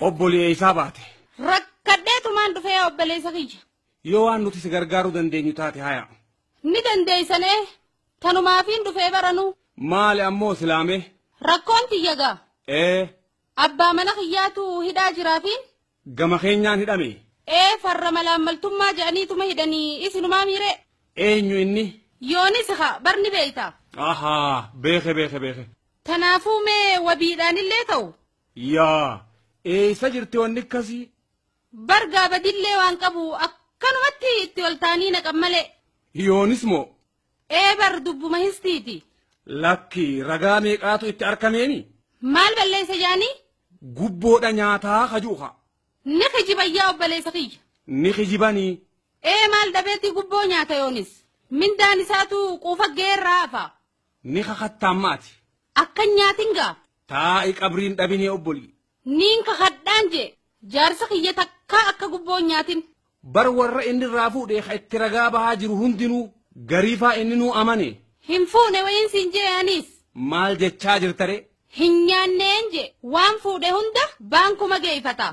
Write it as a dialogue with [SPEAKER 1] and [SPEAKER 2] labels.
[SPEAKER 1] obboleessaa baate.
[SPEAKER 2] Rakkaddee dhufee obboleessa kiyya.
[SPEAKER 1] Yoo waan nuti si gargaaruu dandeenyu taate haya.
[SPEAKER 2] Ni dandeessanee tanumaafiin dhufee baranu.
[SPEAKER 1] Maali ammoo silaamee.
[SPEAKER 2] Rakkoon tiyyagaa. Ee. Abbaa mana kiyyaatu hidhaa jiraafiin.
[SPEAKER 1] Gama keenyaan hidhame.
[SPEAKER 2] Ee farra malaammaltummaa je'aniituma hidhanii isinumaa miiree. Eenyu inni. Yoonis haa barni beeyta.
[SPEAKER 1] Ahaa beeke beeke beeke.
[SPEAKER 2] Tanaafuu mee wabiidhaan illee ta'u.
[SPEAKER 1] Yaa. eessa jirti wanni akkasii.
[SPEAKER 2] Bargaa badillee waan qabu akkanumatti itti ol taanii naqan malee.
[SPEAKER 1] Yoonis moo.
[SPEAKER 2] Ee bar dubbuma histiiti.
[SPEAKER 1] Lakki ragaa meeqaatu itti arkameeni?
[SPEAKER 2] Maal balleeysa jaanii? Gubboodha nyaataa kajuuha. Ni yaa obboleessa kiyya.
[SPEAKER 1] Ni kijibanii.
[SPEAKER 2] Ee maal dhabeetti gubboo nyaata yoonis? Mindaan isaatu quufa geerraa hafa.
[SPEAKER 1] Ni kakattaa maati?
[SPEAKER 2] Akkan nyaatin gaa.
[SPEAKER 1] Taa'i qabriin dhabinee obbolii.
[SPEAKER 2] niin kahadhaan jee jaarsa kiyya takkaa akka gubboon
[SPEAKER 1] nyaatin. Bar warra inni raafuu dheeqa itti ragaa bahaa jiru hundinuu gariifaa inni nuu amane.
[SPEAKER 2] Hin fuune wayiin siin
[SPEAKER 1] Maal jechaa jirtare?
[SPEAKER 2] Hin nyaanneen jee waan fuudhe hunda baankuma geeffata.